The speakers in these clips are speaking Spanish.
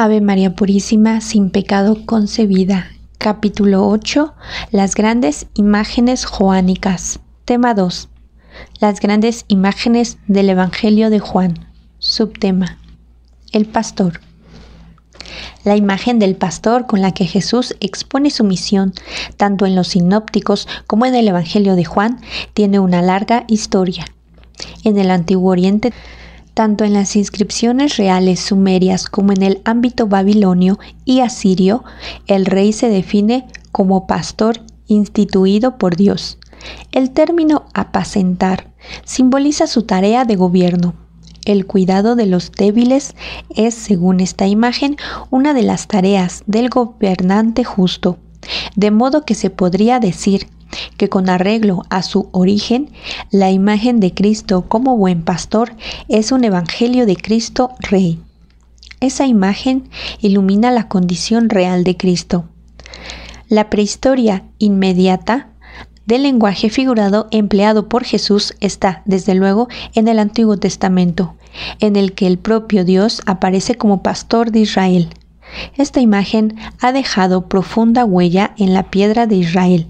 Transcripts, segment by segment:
Ave María Purísima, sin pecado concebida. Capítulo 8. Las grandes imágenes joánicas. Tema 2. Las grandes imágenes del Evangelio de Juan. Subtema. El pastor. La imagen del pastor con la que Jesús expone su misión, tanto en los sinópticos como en el Evangelio de Juan, tiene una larga historia. En el Antiguo Oriente tanto en las inscripciones reales sumerias como en el ámbito babilonio y asirio, el rey se define como pastor instituido por Dios. El término apacentar simboliza su tarea de gobierno. El cuidado de los débiles es, según esta imagen, una de las tareas del gobernante justo. De modo que se podría decir que con arreglo a su origen, la imagen de Cristo como buen pastor es un evangelio de Cristo Rey. Esa imagen ilumina la condición real de Cristo. La prehistoria inmediata del lenguaje figurado empleado por Jesús está, desde luego, en el Antiguo Testamento, en el que el propio Dios aparece como pastor de Israel. Esta imagen ha dejado profunda huella en la piedra de Israel,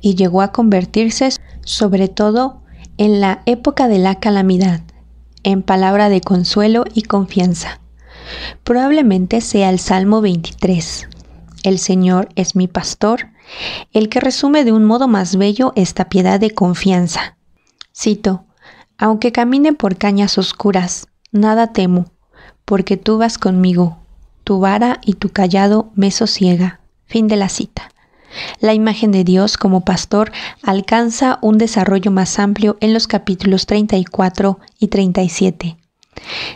y llegó a convertirse sobre todo en la época de la calamidad, en palabra de consuelo y confianza. Probablemente sea el Salmo 23. El Señor es mi pastor, el que resume de un modo más bello esta piedad de confianza. Cito, Aunque camine por cañas oscuras, nada temo, porque tú vas conmigo, tu vara y tu callado me sosiega. Fin de la cita. La imagen de Dios como pastor alcanza un desarrollo más amplio en los capítulos 34 y 37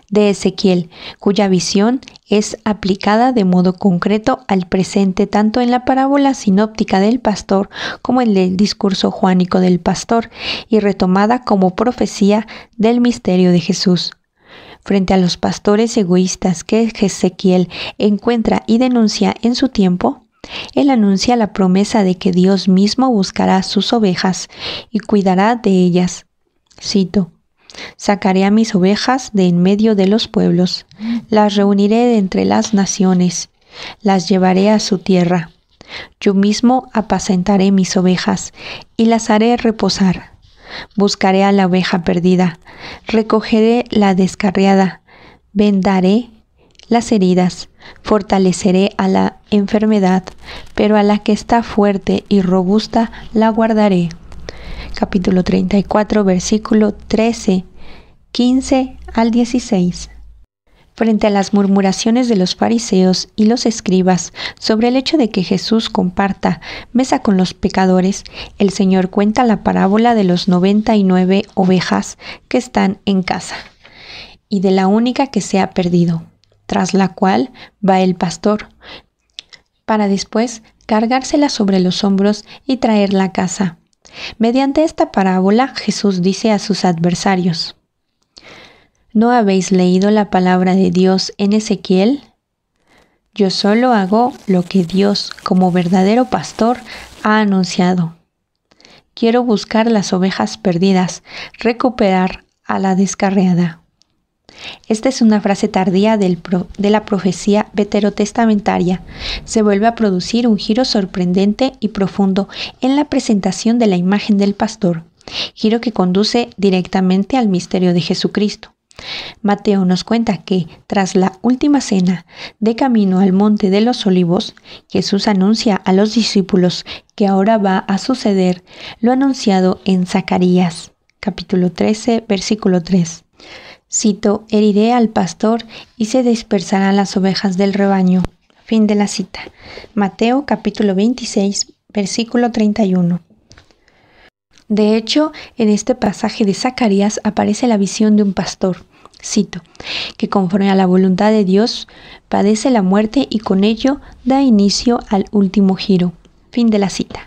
de Ezequiel, cuya visión es aplicada de modo concreto al presente tanto en la parábola sinóptica del pastor como en el discurso juánico del pastor y retomada como profecía del misterio de Jesús. Frente a los pastores egoístas que Ezequiel encuentra y denuncia en su tiempo, él anuncia la promesa de que Dios mismo buscará sus ovejas y cuidará de ellas. Cito, Sacaré a mis ovejas de en medio de los pueblos, las reuniré entre las naciones, las llevaré a su tierra. Yo mismo apacentaré mis ovejas y las haré reposar. Buscaré a la oveja perdida, recogeré la descarriada, vendaré las heridas, fortaleceré a la enfermedad, pero a la que está fuerte y robusta la guardaré. Capítulo 34, versículo 13, 15 al 16 frente a las murmuraciones de los fariseos y los escribas sobre el hecho de que Jesús comparta mesa con los pecadores, el Señor cuenta la parábola de los 99 ovejas que están en casa y de la única que se ha perdido tras la cual va el pastor, para después cargársela sobre los hombros y traerla a casa. Mediante esta parábola Jesús dice a sus adversarios, ¿No habéis leído la palabra de Dios en Ezequiel? Yo solo hago lo que Dios, como verdadero pastor, ha anunciado. Quiero buscar las ovejas perdidas, recuperar a la descarriada. Esta es una frase tardía de la profecía veterotestamentaria. Se vuelve a producir un giro sorprendente y profundo en la presentación de la imagen del pastor, giro que conduce directamente al misterio de Jesucristo. Mateo nos cuenta que, tras la última cena, de camino al monte de los olivos, Jesús anuncia a los discípulos que ahora va a suceder lo anunciado en Zacarías, capítulo 13, versículo 3. Cito, heriré al pastor y se dispersarán las ovejas del rebaño. Fin de la cita. Mateo capítulo 26, versículo 31. De hecho, en este pasaje de Zacarías aparece la visión de un pastor, cito, que conforme a la voluntad de Dios padece la muerte y con ello da inicio al último giro. Fin de la cita.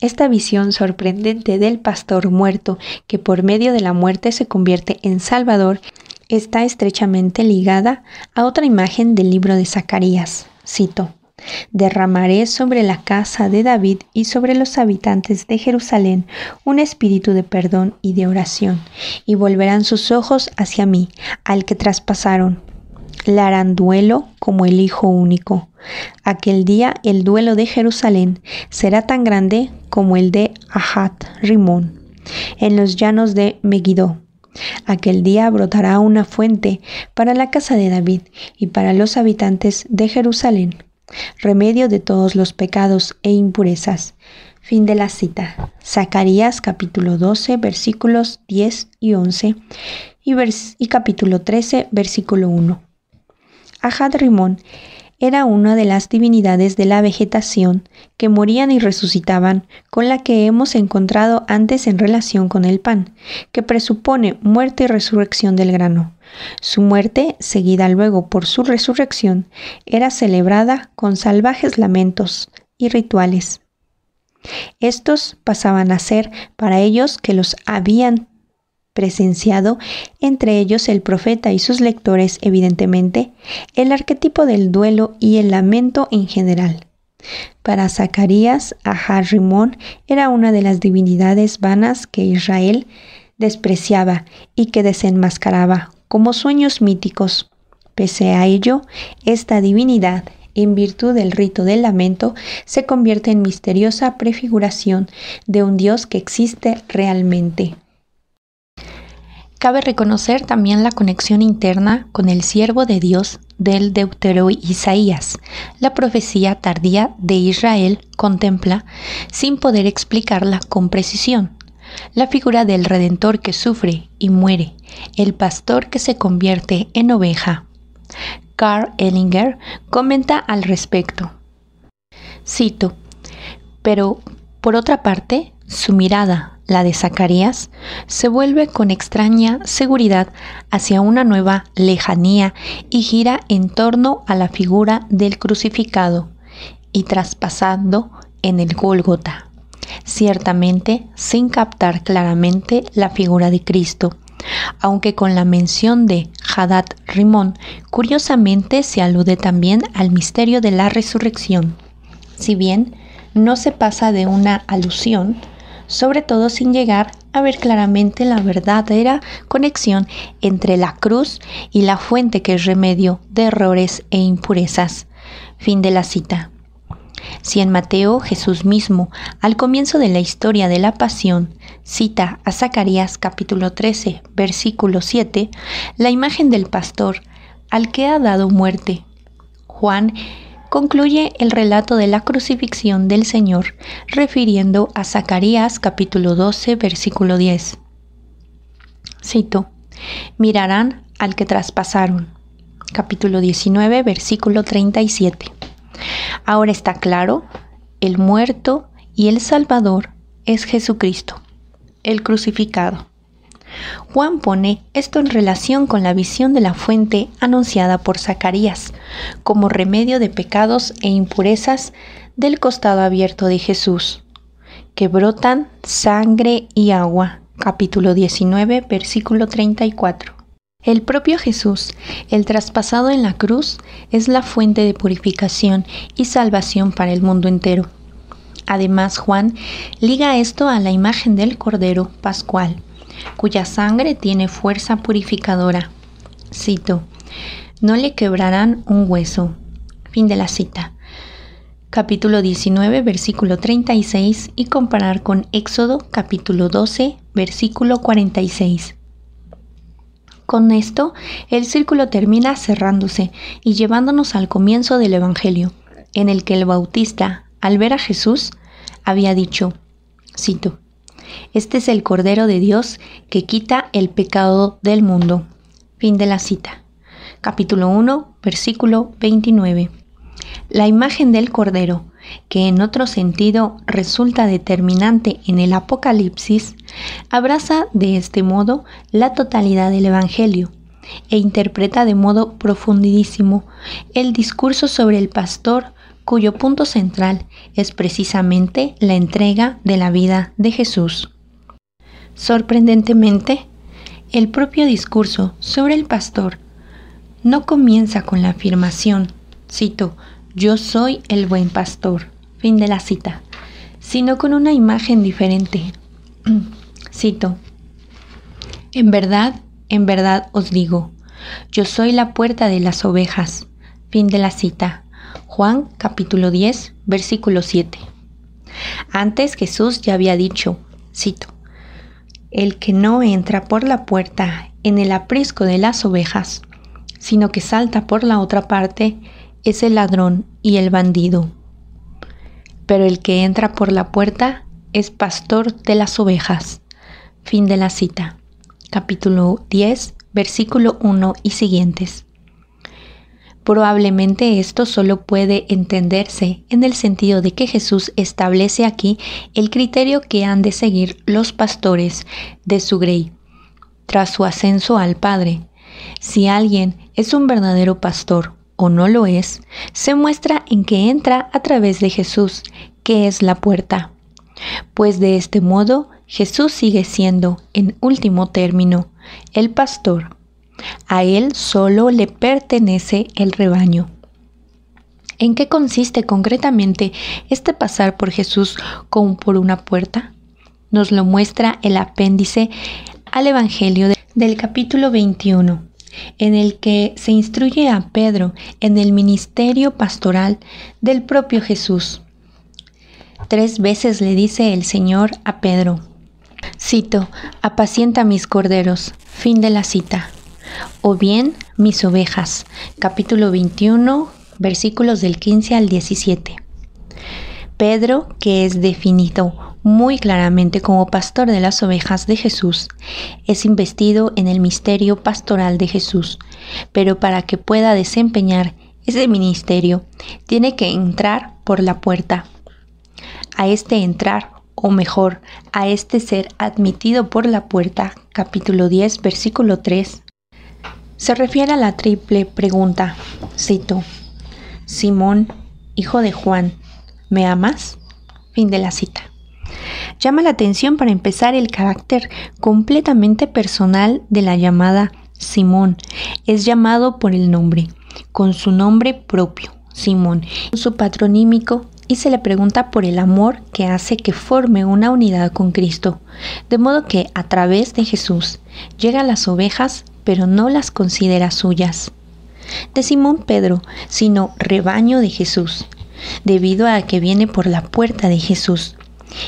Esta visión sorprendente del pastor muerto, que por medio de la muerte se convierte en Salvador, está estrechamente ligada a otra imagen del libro de Zacarías. Cito, Derramaré sobre la casa de David y sobre los habitantes de Jerusalén un espíritu de perdón y de oración, y volverán sus ojos hacia mí, al que traspasaron, duelo como el Hijo único. Aquel día el duelo de Jerusalén será tan grande como el de Ahat Rimón, en los llanos de Megiddo. Aquel día brotará una fuente para la casa de David y para los habitantes de Jerusalén, remedio de todos los pecados e impurezas. Fin de la cita. Zacarías capítulo 12 versículos 10 y 11 y, y capítulo 13 versículo 1 hadrimón era una de las divinidades de la vegetación que morían y resucitaban, con la que hemos encontrado antes en relación con el pan, que presupone muerte y resurrección del grano. Su muerte, seguida luego por su resurrección, era celebrada con salvajes lamentos y rituales. Estos pasaban a ser para ellos que los habían presenciado, entre ellos el profeta y sus lectores, evidentemente, el arquetipo del duelo y el lamento en general. Para Zacarías, Aharimón era una de las divinidades vanas que Israel despreciaba y que desenmascaraba como sueños míticos. Pese a ello, esta divinidad, en virtud del rito del lamento, se convierte en misteriosa prefiguración de un Dios que existe realmente. Cabe reconocer también la conexión interna con el siervo de Dios del Deutero Isaías. La profecía tardía de Israel contempla, sin poder explicarla con precisión, la figura del redentor que sufre y muere, el pastor que se convierte en oveja. Carl Ellinger comenta al respecto. Cito, pero por otra parte, su mirada, la de Zacarías, se vuelve con extraña seguridad hacia una nueva lejanía y gira en torno a la figura del crucificado y traspasando en el Gólgota, ciertamente sin captar claramente la figura de Cristo, aunque con la mención de Hadad Rimón, curiosamente se alude también al misterio de la resurrección. Si bien no se pasa de una alusión, sobre todo sin llegar a ver claramente la verdadera conexión entre la cruz y la fuente que es remedio de errores e impurezas. Fin de la cita. Si en Mateo Jesús mismo, al comienzo de la historia de la Pasión, cita a Zacarías capítulo 13, versículo 7, la imagen del pastor al que ha dado muerte. Juan concluye el relato de la crucifixión del Señor, refiriendo a Zacarías capítulo 12, versículo 10. Cito, mirarán al que traspasaron. Capítulo 19, versículo 37. Ahora está claro, el muerto y el Salvador es Jesucristo, el crucificado. Juan pone esto en relación con la visión de la fuente anunciada por Zacarías, como remedio de pecados e impurezas del costado abierto de Jesús, que brotan sangre y agua. Capítulo 19, versículo 34. El propio Jesús, el traspasado en la cruz, es la fuente de purificación y salvación para el mundo entero. Además, Juan liga esto a la imagen del Cordero Pascual cuya sangre tiene fuerza purificadora. Cito, no le quebrarán un hueso. Fin de la cita. Capítulo 19, versículo 36 y comparar con Éxodo capítulo 12, versículo 46. Con esto, el círculo termina cerrándose y llevándonos al comienzo del Evangelio, en el que el Bautista, al ver a Jesús, había dicho, cito, este es el Cordero de Dios que quita el pecado del mundo. Fin de la cita. Capítulo 1, versículo 29. La imagen del Cordero, que en otro sentido resulta determinante en el Apocalipsis, abraza de este modo la totalidad del Evangelio e interpreta de modo profundidísimo el discurso sobre el pastor cuyo punto central es precisamente la entrega de la vida de Jesús. Sorprendentemente, el propio discurso sobre el pastor no comienza con la afirmación, cito, yo soy el buen pastor, fin de la cita, sino con una imagen diferente. cito, en verdad, en verdad os digo, yo soy la puerta de las ovejas, fin de la cita. Juan capítulo 10, versículo 7. Antes Jesús ya había dicho, cito, El que no entra por la puerta en el aprisco de las ovejas, sino que salta por la otra parte, es el ladrón y el bandido. Pero el que entra por la puerta es pastor de las ovejas. Fin de la cita. Capítulo 10, versículo 1 y siguientes. Probablemente esto solo puede entenderse en el sentido de que Jesús establece aquí el criterio que han de seguir los pastores de su grey tras su ascenso al Padre. Si alguien es un verdadero pastor o no lo es, se muestra en que entra a través de Jesús, que es la puerta. Pues de este modo, Jesús sigue siendo, en último término, el pastor a Él solo le pertenece el rebaño. ¿En qué consiste concretamente este pasar por Jesús como por una puerta? Nos lo muestra el apéndice al Evangelio del capítulo 21, en el que se instruye a Pedro en el ministerio pastoral del propio Jesús. Tres veces le dice el Señor a Pedro, cito, apacienta mis corderos, fin de la cita o bien mis ovejas, capítulo 21, versículos del 15 al 17. Pedro, que es definido muy claramente como pastor de las ovejas de Jesús, es investido en el misterio pastoral de Jesús, pero para que pueda desempeñar ese ministerio, tiene que entrar por la puerta. A este entrar, o mejor, a este ser admitido por la puerta, capítulo 10, versículo 3, se refiere a la triple pregunta. Cito. Simón, hijo de Juan, ¿me amas? Fin de la cita. Llama la atención para empezar el carácter completamente personal de la llamada Simón. Es llamado por el nombre, con su nombre propio, Simón, su patronímico, y se le pregunta por el amor que hace que forme una unidad con Cristo. De modo que a través de Jesús llegan las ovejas pero no las considera suyas. De Simón Pedro, sino rebaño de Jesús, debido a que viene por la puerta de Jesús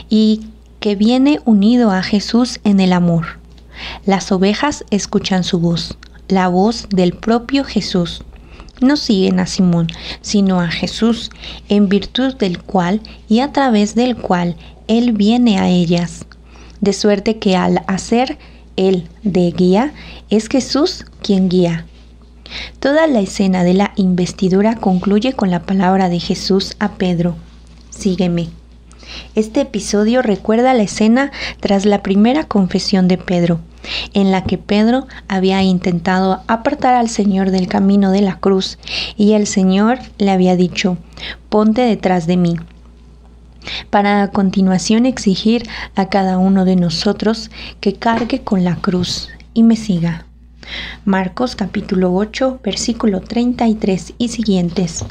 y que viene unido a Jesús en el amor. Las ovejas escuchan su voz, la voz del propio Jesús. No siguen a Simón, sino a Jesús, en virtud del cual y a través del cual Él viene a ellas. De suerte que al hacer él de guía, es Jesús quien guía. Toda la escena de la investidura concluye con la palabra de Jesús a Pedro, sígueme. Este episodio recuerda la escena tras la primera confesión de Pedro, en la que Pedro había intentado apartar al Señor del camino de la cruz y el Señor le había dicho, ponte detrás de mí para a continuación exigir a cada uno de nosotros que cargue con la cruz y me siga. Marcos capítulo 8, versículo 33 y siguientes.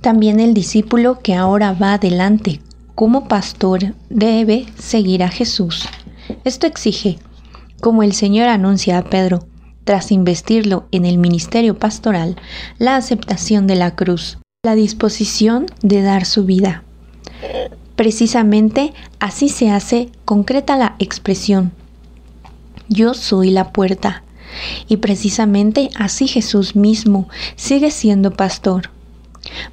También el discípulo que ahora va adelante como pastor debe seguir a Jesús. Esto exige, como el Señor anuncia a Pedro, tras investirlo en el ministerio pastoral, la aceptación de la cruz, la disposición de dar su vida. Precisamente así se hace concreta la expresión. Yo soy la puerta. Y precisamente así Jesús mismo sigue siendo pastor.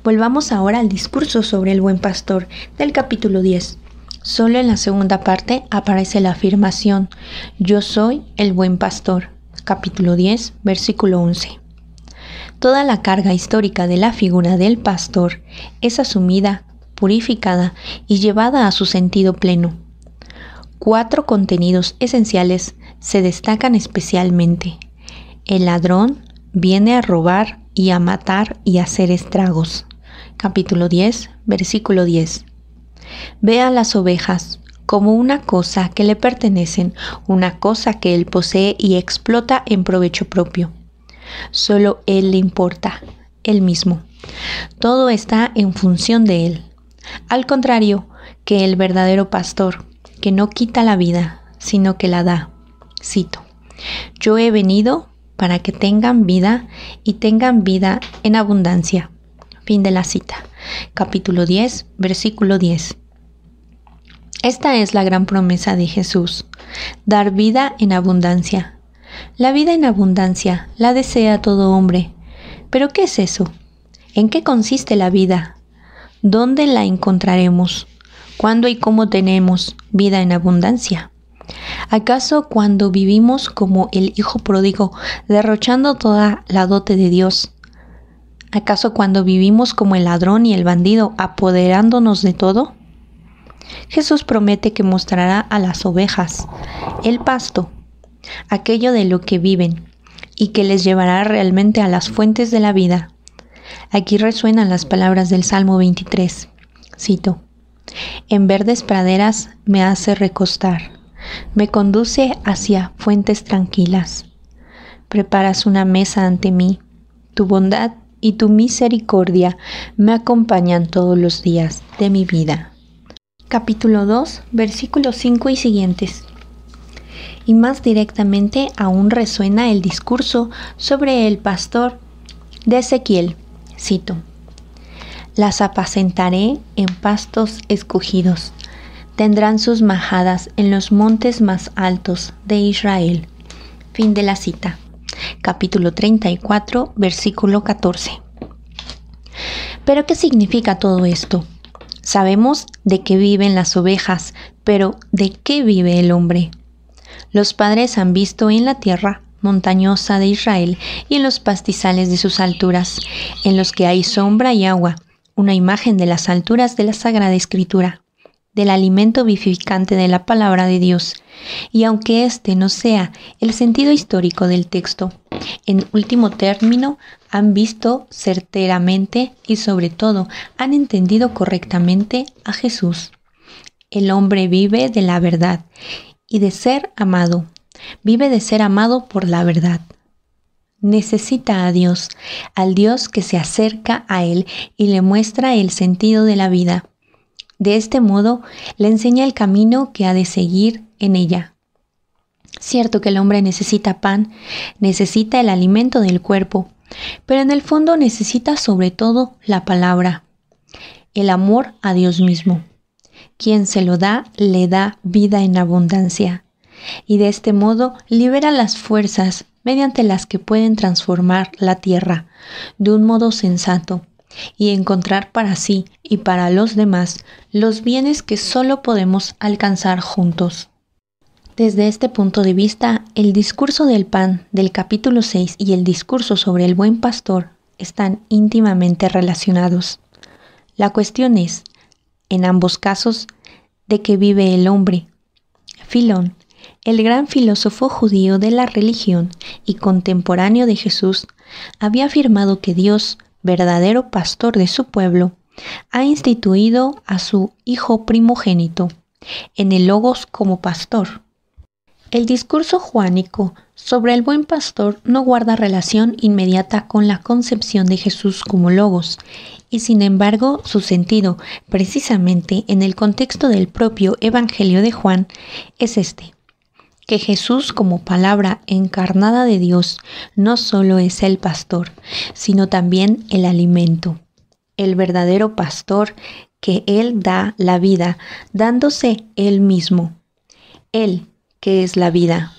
Volvamos ahora al discurso sobre el buen pastor del capítulo 10. Solo en la segunda parte aparece la afirmación, yo soy el buen pastor, capítulo 10, versículo 11. Toda la carga histórica de la figura del pastor es asumida purificada y llevada a su sentido pleno. Cuatro contenidos esenciales se destacan especialmente. El ladrón viene a robar y a matar y a hacer estragos. Capítulo 10, versículo 10. Ve a las ovejas como una cosa que le pertenecen, una cosa que él posee y explota en provecho propio. Solo él le importa, él mismo. Todo está en función de él. Al contrario que el verdadero pastor, que no quita la vida, sino que la da. Cito, yo he venido para que tengan vida y tengan vida en abundancia. Fin de la cita. Capítulo 10, versículo 10. Esta es la gran promesa de Jesús, dar vida en abundancia. La vida en abundancia la desea todo hombre. Pero ¿qué es eso? ¿En qué consiste la vida? ¿Dónde la encontraremos? ¿Cuándo y cómo tenemos vida en abundancia? ¿Acaso cuando vivimos como el Hijo pródigo, derrochando toda la dote de Dios? ¿Acaso cuando vivimos como el ladrón y el bandido, apoderándonos de todo? Jesús promete que mostrará a las ovejas el pasto, aquello de lo que viven, y que les llevará realmente a las fuentes de la vida. Aquí resuenan las palabras del Salmo 23. Cito. En verdes praderas me hace recostar, me conduce hacia fuentes tranquilas. Preparas una mesa ante mí, tu bondad y tu misericordia me acompañan todos los días de mi vida. Capítulo 2, versículos 5 y siguientes. Y más directamente aún resuena el discurso sobre el pastor de Ezequiel Cito, Las apacentaré en pastos escogidos, tendrán sus majadas en los montes más altos de Israel. Fin de la cita. Capítulo 34, versículo 14. Pero ¿qué significa todo esto? Sabemos de qué viven las ovejas, pero ¿de qué vive el hombre? Los padres han visto en la tierra montañosa de Israel y en los pastizales de sus alturas, en los que hay sombra y agua, una imagen de las alturas de la Sagrada Escritura, del alimento vivificante de la palabra de Dios. Y aunque este no sea el sentido histórico del texto, en último término han visto certeramente y sobre todo han entendido correctamente a Jesús. El hombre vive de la verdad y de ser amado, Vive de ser amado por la verdad. Necesita a Dios, al Dios que se acerca a Él y le muestra el sentido de la vida. De este modo, le enseña el camino que ha de seguir en ella. Cierto que el hombre necesita pan, necesita el alimento del cuerpo, pero en el fondo necesita sobre todo la palabra, el amor a Dios mismo. Quien se lo da, le da vida en abundancia y de este modo libera las fuerzas mediante las que pueden transformar la tierra de un modo sensato y encontrar para sí y para los demás los bienes que solo podemos alcanzar juntos. Desde este punto de vista, el discurso del pan del capítulo 6 y el discurso sobre el buen pastor están íntimamente relacionados. La cuestión es, en ambos casos, de qué vive el hombre. Filón el gran filósofo judío de la religión y contemporáneo de Jesús había afirmado que Dios, verdadero pastor de su pueblo, ha instituido a su Hijo primogénito en el Logos como pastor. El discurso juánico sobre el buen pastor no guarda relación inmediata con la concepción de Jesús como Logos, y sin embargo su sentido, precisamente en el contexto del propio Evangelio de Juan, es este que Jesús como palabra encarnada de Dios no solo es el pastor, sino también el alimento, el verdadero pastor que Él da la vida, dándose Él mismo. Él, que es la vida.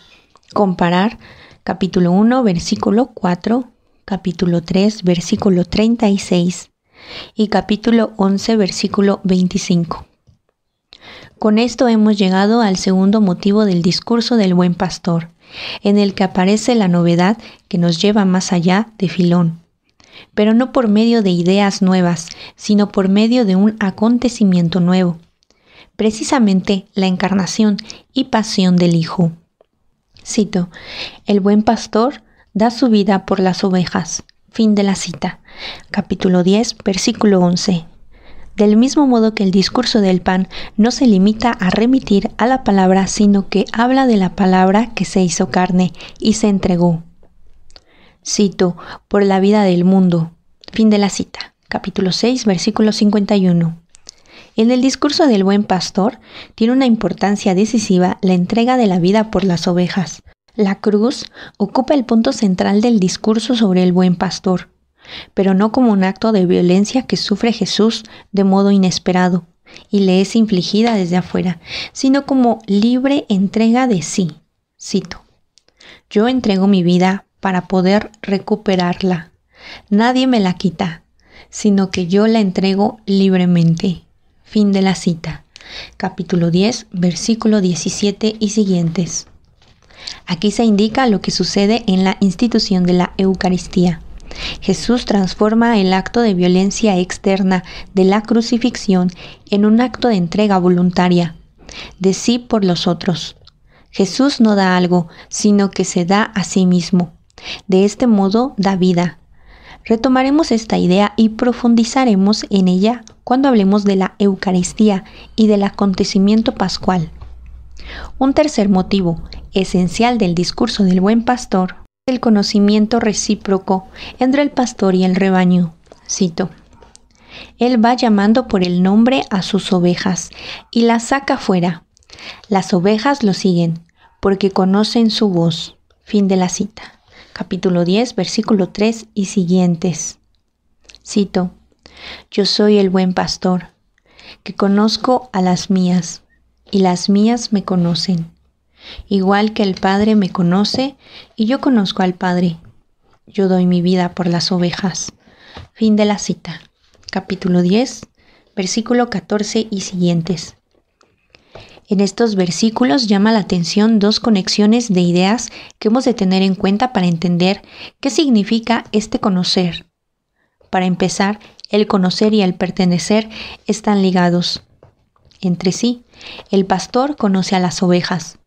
Comparar capítulo 1, versículo 4, capítulo 3, versículo 36 y capítulo 11, versículo 25. Con esto hemos llegado al segundo motivo del discurso del buen pastor, en el que aparece la novedad que nos lleva más allá de Filón, pero no por medio de ideas nuevas, sino por medio de un acontecimiento nuevo, precisamente la encarnación y pasión del Hijo. Cito, El buen pastor da su vida por las ovejas. Fin de la cita. Capítulo 10, versículo 11 del mismo modo que el discurso del pan no se limita a remitir a la palabra, sino que habla de la palabra que se hizo carne y se entregó. Cito, por la vida del mundo. Fin de la cita. Capítulo 6, versículo 51. En el discurso del buen pastor tiene una importancia decisiva la entrega de la vida por las ovejas. La cruz ocupa el punto central del discurso sobre el buen pastor pero no como un acto de violencia que sufre Jesús de modo inesperado y le es infligida desde afuera, sino como libre entrega de sí. Cito, yo entrego mi vida para poder recuperarla. Nadie me la quita, sino que yo la entrego libremente. Fin de la cita. Capítulo 10, versículo 17 y siguientes. Aquí se indica lo que sucede en la institución de la Eucaristía. Jesús transforma el acto de violencia externa de la crucifixión en un acto de entrega voluntaria, de sí por los otros. Jesús no da algo, sino que se da a sí mismo. De este modo da vida. Retomaremos esta idea y profundizaremos en ella cuando hablemos de la Eucaristía y del acontecimiento pascual. Un tercer motivo, esencial del discurso del buen pastor, el conocimiento recíproco entre el pastor y el rebaño. Cito. Él va llamando por el nombre a sus ovejas y las saca fuera. Las ovejas lo siguen porque conocen su voz. Fin de la cita. Capítulo 10, versículo 3 y siguientes. Cito. Yo soy el buen pastor, que conozco a las mías, y las mías me conocen, igual que el Padre me conoce y yo conozco al Padre. Yo doy mi vida por las ovejas. Fin de la cita. Capítulo 10, versículo 14 y siguientes. En estos versículos llama la atención dos conexiones de ideas que hemos de tener en cuenta para entender qué significa este conocer. Para empezar, el conocer y el pertenecer están ligados entre sí. El pastor conoce a las ovejas,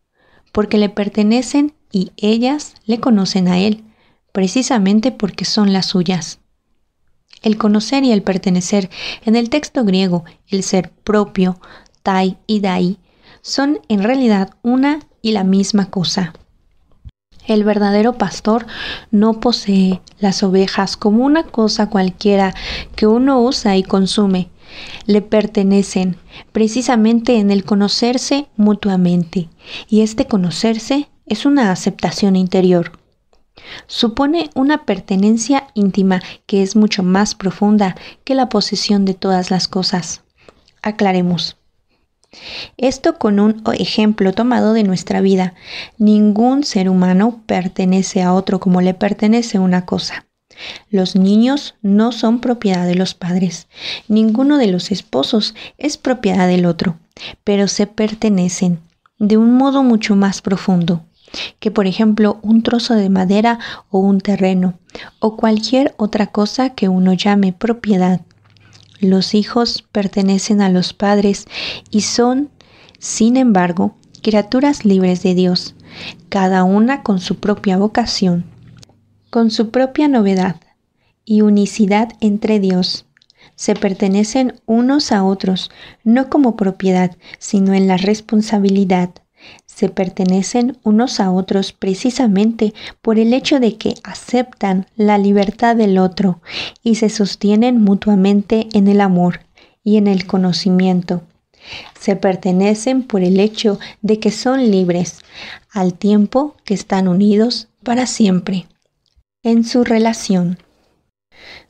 porque le pertenecen y ellas le conocen a Él, precisamente porque son las suyas. El conocer y el pertenecer, en el texto griego, el ser propio, tai y dai, son en realidad una y la misma cosa. El verdadero pastor no posee las ovejas como una cosa cualquiera que uno usa y consume, le pertenecen precisamente en el conocerse mutuamente, y este conocerse es una aceptación interior. Supone una pertenencia íntima que es mucho más profunda que la posesión de todas las cosas. Aclaremos. Esto con un ejemplo tomado de nuestra vida. Ningún ser humano pertenece a otro como le pertenece una cosa. Los niños no son propiedad de los padres, ninguno de los esposos es propiedad del otro, pero se pertenecen de un modo mucho más profundo que por ejemplo un trozo de madera o un terreno o cualquier otra cosa que uno llame propiedad. Los hijos pertenecen a los padres y son, sin embargo, criaturas libres de Dios, cada una con su propia vocación con su propia novedad y unicidad entre Dios. Se pertenecen unos a otros, no como propiedad, sino en la responsabilidad. Se pertenecen unos a otros precisamente por el hecho de que aceptan la libertad del otro y se sostienen mutuamente en el amor y en el conocimiento. Se pertenecen por el hecho de que son libres, al tiempo que están unidos para siempre en su relación.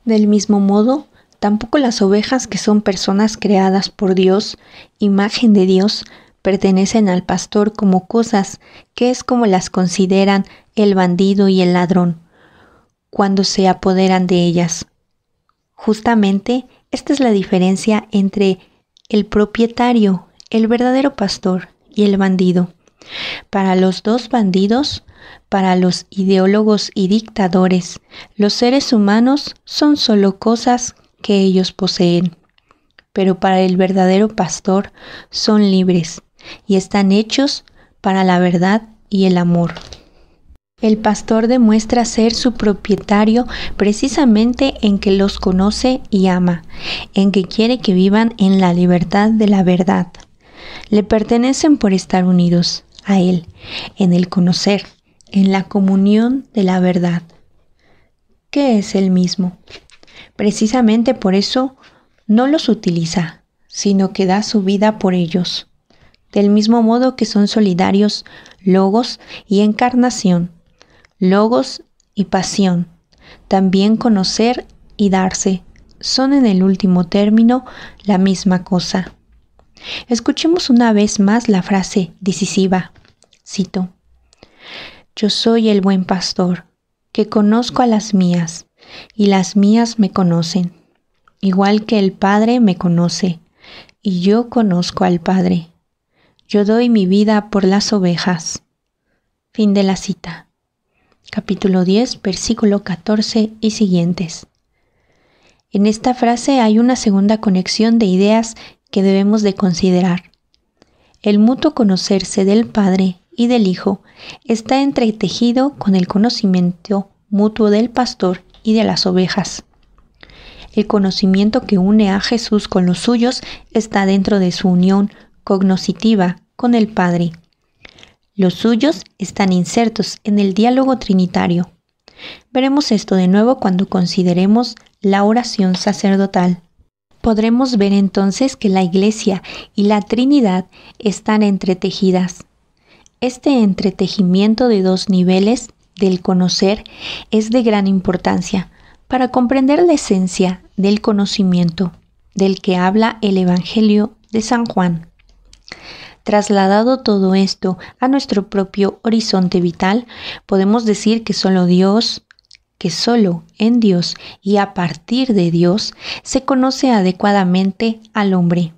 Del mismo modo, tampoco las ovejas que son personas creadas por Dios, imagen de Dios, pertenecen al pastor como cosas que es como las consideran el bandido y el ladrón, cuando se apoderan de ellas. Justamente, esta es la diferencia entre el propietario, el verdadero pastor y el bandido. Para los dos bandidos, para los ideólogos y dictadores, los seres humanos son solo cosas que ellos poseen. Pero para el verdadero pastor son libres y están hechos para la verdad y el amor. El pastor demuestra ser su propietario precisamente en que los conoce y ama, en que quiere que vivan en la libertad de la verdad. Le pertenecen por estar unidos, a Él, en el conocer, en la comunión de la verdad, ¿Qué es el mismo. Precisamente por eso no los utiliza, sino que da su vida por ellos. Del mismo modo que son solidarios logos y encarnación, logos y pasión, también conocer y darse son en el último término la misma cosa. Escuchemos una vez más la frase decisiva. Cito. Yo soy el buen pastor, que conozco a las mías, y las mías me conocen, igual que el Padre me conoce, y yo conozco al Padre. Yo doy mi vida por las ovejas. Fin de la cita. Capítulo 10, versículo 14 y siguientes. En esta frase hay una segunda conexión de ideas que debemos de considerar. El mutuo conocerse del Padre y del Hijo está entretejido con el conocimiento mutuo del pastor y de las ovejas. El conocimiento que une a Jesús con los suyos está dentro de su unión cognoscitiva con el Padre. Los suyos están insertos en el diálogo trinitario. Veremos esto de nuevo cuando consideremos la oración sacerdotal podremos ver entonces que la Iglesia y la Trinidad están entretejidas. Este entretejimiento de dos niveles del conocer es de gran importancia para comprender la esencia del conocimiento del que habla el Evangelio de San Juan. Trasladado todo esto a nuestro propio horizonte vital, podemos decir que solo Dios, que solo en Dios y a partir de Dios se conoce adecuadamente al hombre.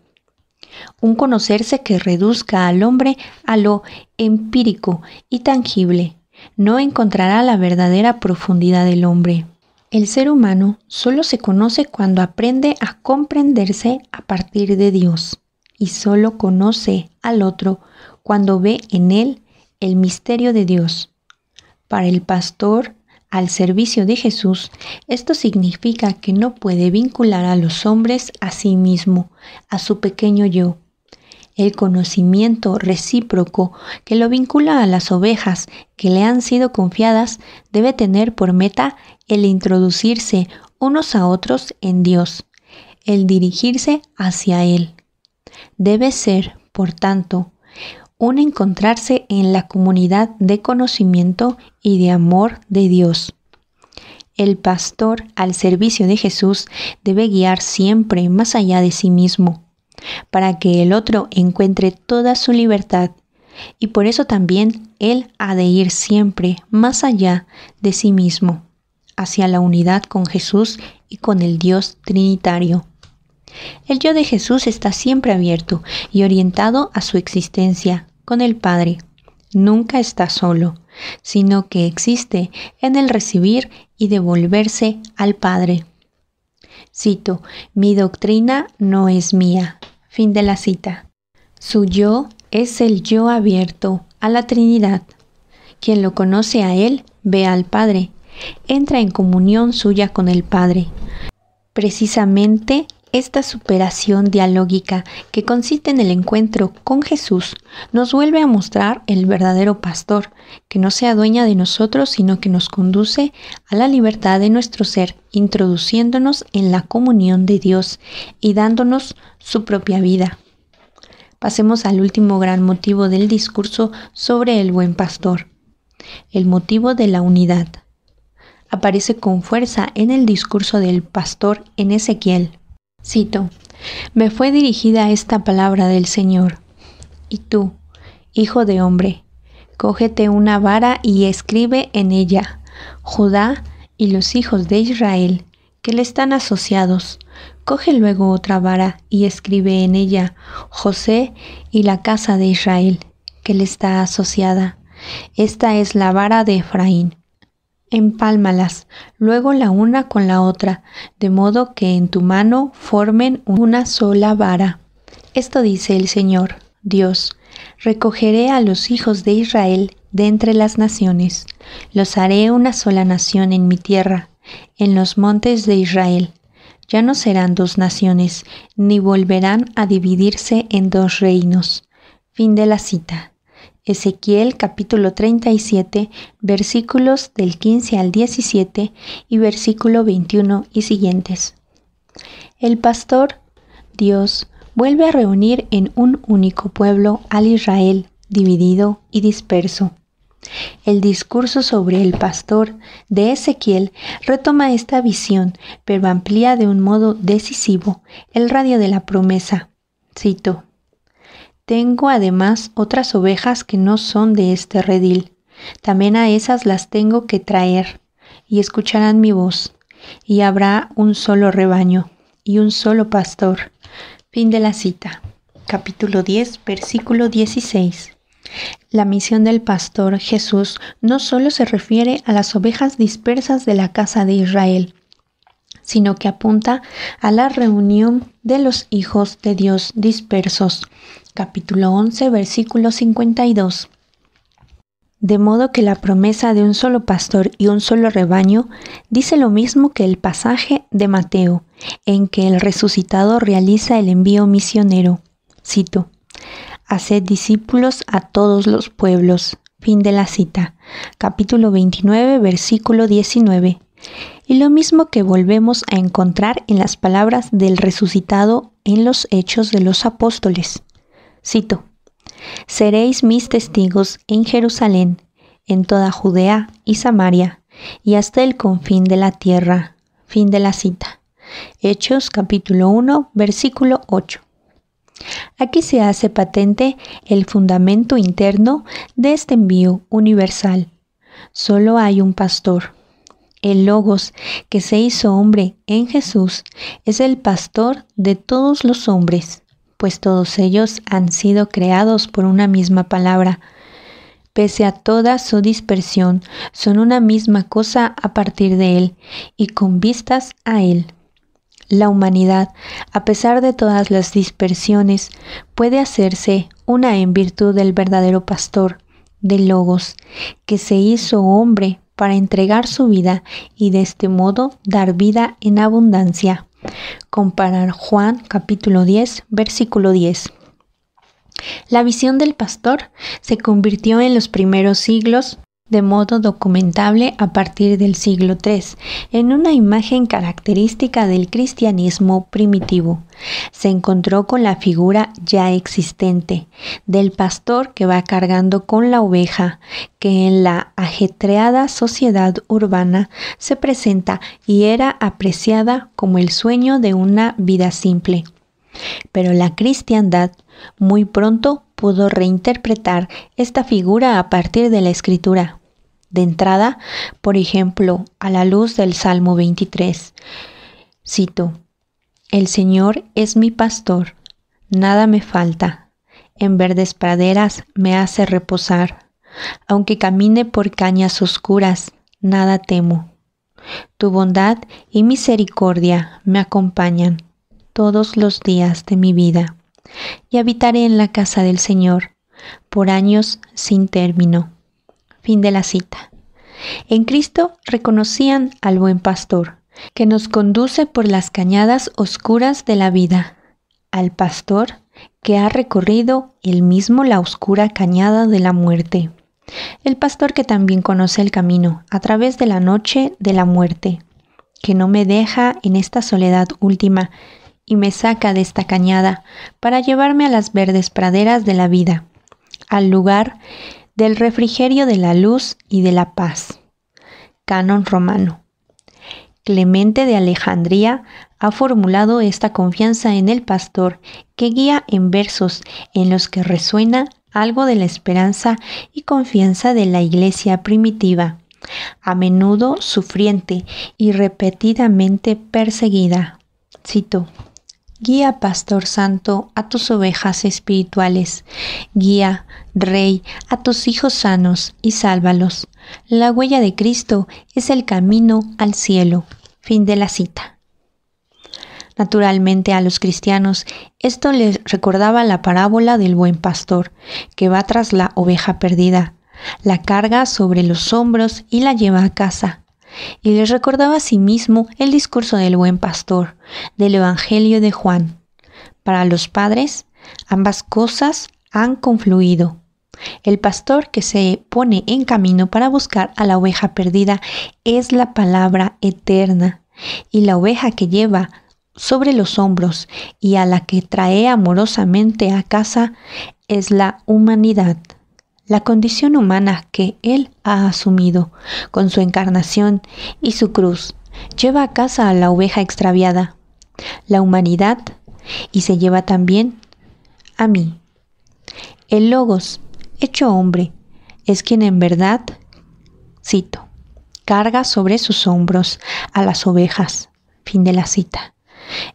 Un conocerse que reduzca al hombre a lo empírico y tangible. No encontrará la verdadera profundidad del hombre. El ser humano solo se conoce cuando aprende a comprenderse a partir de Dios y solo conoce al otro cuando ve en él el misterio de Dios. Para el pastor, al servicio de Jesús, esto significa que no puede vincular a los hombres a sí mismo, a su pequeño yo. El conocimiento recíproco que lo vincula a las ovejas que le han sido confiadas debe tener por meta el introducirse unos a otros en Dios, el dirigirse hacia Él. Debe ser, por tanto, un encontrarse en la comunidad de conocimiento y de amor de Dios. El pastor al servicio de Jesús debe guiar siempre más allá de sí mismo, para que el otro encuentre toda su libertad, y por eso también él ha de ir siempre más allá de sí mismo, hacia la unidad con Jesús y con el Dios Trinitario. El yo de Jesús está siempre abierto y orientado a su existencia con el Padre. Nunca está solo, sino que existe en el recibir y devolverse al Padre. Cito, mi doctrina no es mía. Fin de la cita. Su yo es el yo abierto a la Trinidad. Quien lo conoce a Él ve al Padre, entra en comunión suya con el Padre. Precisamente esta superación dialógica que consiste en el encuentro con Jesús nos vuelve a mostrar el verdadero pastor, que no sea dueña de nosotros, sino que nos conduce a la libertad de nuestro ser, introduciéndonos en la comunión de Dios y dándonos su propia vida. Pasemos al último gran motivo del discurso sobre el buen pastor, el motivo de la unidad. Aparece con fuerza en el discurso del pastor en Ezequiel Cito, me fue dirigida esta palabra del Señor. Y tú, hijo de hombre, cógete una vara y escribe en ella, Judá y los hijos de Israel, que le están asociados. Coge luego otra vara y escribe en ella, José y la casa de Israel, que le está asociada. Esta es la vara de Efraín, Empálmalas, luego la una con la otra, de modo que en tu mano formen una sola vara. Esto dice el Señor, Dios, recogeré a los hijos de Israel de entre las naciones, los haré una sola nación en mi tierra, en los montes de Israel. Ya no serán dos naciones, ni volverán a dividirse en dos reinos. Fin de la cita. Ezequiel capítulo 37, versículos del 15 al 17 y versículo 21 y siguientes. El pastor, Dios, vuelve a reunir en un único pueblo al Israel, dividido y disperso. El discurso sobre el pastor de Ezequiel retoma esta visión, pero amplía de un modo decisivo el radio de la promesa. Cito, tengo además otras ovejas que no son de este redil. También a esas las tengo que traer, y escucharán mi voz, y habrá un solo rebaño, y un solo pastor. Fin de la cita. Capítulo 10, versículo 16. La misión del pastor Jesús no solo se refiere a las ovejas dispersas de la casa de Israel, sino que apunta a la reunión de los hijos de Dios dispersos capítulo 11, versículo 52. De modo que la promesa de un solo pastor y un solo rebaño dice lo mismo que el pasaje de Mateo, en que el resucitado realiza el envío misionero. Cito, Haced discípulos a todos los pueblos. Fin de la cita. Capítulo 29, versículo 19. Y lo mismo que volvemos a encontrar en las palabras del resucitado en los Hechos de los Apóstoles. Cito, Seréis mis testigos en Jerusalén, en toda Judea y Samaria, y hasta el confín de la tierra. Fin de la cita. Hechos capítulo 1, versículo 8. Aquí se hace patente el fundamento interno de este envío universal. Solo hay un pastor. El Logos, que se hizo hombre en Jesús, es el pastor de todos los hombres pues todos ellos han sido creados por una misma palabra. Pese a toda su dispersión, son una misma cosa a partir de Él y con vistas a Él. La humanidad, a pesar de todas las dispersiones, puede hacerse una en virtud del verdadero pastor, de Logos, que se hizo hombre para entregar su vida y de este modo dar vida en abundancia. Comparar Juan capítulo 10, versículo 10. La visión del pastor se convirtió en los primeros siglos de modo documentable a partir del siglo III, en una imagen característica del cristianismo primitivo. Se encontró con la figura ya existente del pastor que va cargando con la oveja, que en la ajetreada sociedad urbana se presenta y era apreciada como el sueño de una vida simple. Pero la cristiandad muy pronto pudo reinterpretar esta figura a partir de la escritura. De entrada, por ejemplo, a la luz del Salmo 23. Cito, El Señor es mi pastor, nada me falta, en verdes praderas me hace reposar, aunque camine por cañas oscuras, nada temo. Tu bondad y misericordia me acompañan todos los días de mi vida y habitaré en la casa del Señor por años sin término. Fin de la cita. En Cristo reconocían al buen pastor, que nos conduce por las cañadas oscuras de la vida, al pastor que ha recorrido él mismo la oscura cañada de la muerte, el pastor que también conoce el camino a través de la noche de la muerte, que no me deja en esta soledad última, y me saca de esta cañada para llevarme a las verdes praderas de la vida, al lugar del refrigerio de la luz y de la paz. Canon romano. Clemente de Alejandría ha formulado esta confianza en el pastor que guía en versos en los que resuena algo de la esperanza y confianza de la iglesia primitiva, a menudo sufriente y repetidamente perseguida. Cito. Guía, Pastor Santo, a tus ovejas espirituales. Guía, Rey, a tus hijos sanos y sálvalos. La huella de Cristo es el camino al cielo. Fin de la cita. Naturalmente a los cristianos esto les recordaba la parábola del buen pastor, que va tras la oveja perdida, la carga sobre los hombros y la lleva a casa y les recordaba a sí mismo el discurso del buen pastor del Evangelio de Juan. Para los padres, ambas cosas han confluido. El pastor que se pone en camino para buscar a la oveja perdida es la palabra eterna, y la oveja que lleva sobre los hombros y a la que trae amorosamente a casa es la humanidad la condición humana que Él ha asumido con su encarnación y su cruz, lleva a casa a la oveja extraviada, la humanidad, y se lleva también a mí. El Logos, hecho hombre, es quien en verdad, cito, carga sobre sus hombros a las ovejas. Fin de la cita.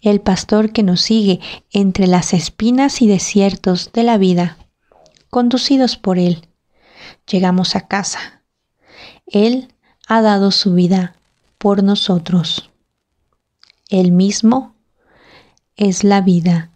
El pastor que nos sigue entre las espinas y desiertos de la vida conducidos por Él. Llegamos a casa. Él ha dado su vida por nosotros. Él mismo es la vida